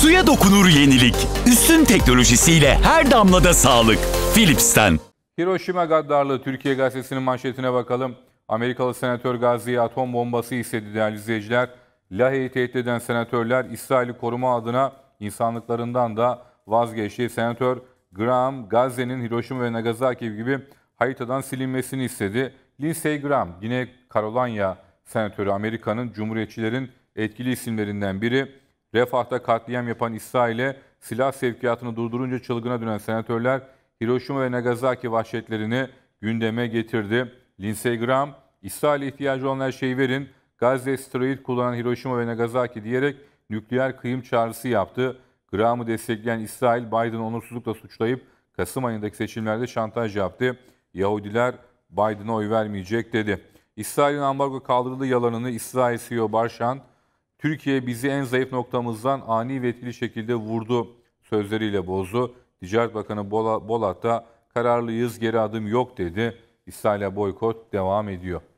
Suya dokunur yenilik. Üstün teknolojisiyle her damlada sağlık. Philips'ten. Hiroşima gaddarlığı Türkiye Gazetesi'nin manşetine bakalım. Amerikalı Senatör Gazi'ye atom bombası istedi değerli izleyiciler. Lahey'i tehdit eden senatörler İsrail'i koruma adına insanlıklarından da vazgeçti. Senatör Graham Gazze'nin Hiroşima ve Nagasaki gibi haritadan silinmesini istedi. Lindsey Graham yine Carolina senatörü Amerika'nın Cumhuriyetçilerin etkili isimlerinden biri Refah'ta katliam yapan İsrail'e silah sevkiyatını durdurunca çılgına dönen senatörler Hiroşima ve Nagasaki vahşetlerini gündeme getirdi. Lindsey Graham, İsrail'e ihtiyacı olan her şeyi verin, Gazze steroid kullanan Hiroşima ve Nagasaki diyerek nükleer kıyım çağrısı yaptı. Graham'ı destekleyen İsrail, Biden'ı onursuzlukla suçlayıp Kasım ayındaki seçimlerde şantaj yaptı. Yahudiler Biden'a oy vermeyecek dedi. İsrail'in ambargo kaldırıldığı yalanını İsrail CEO Barşan, Türkiye bizi en zayıf noktamızdan ani ve etkili şekilde vurdu sözleriyle bozdu. Ticaret Bakanı Bolat da kararlıyız geri adım yok dedi. İsrail'e boykot devam ediyor.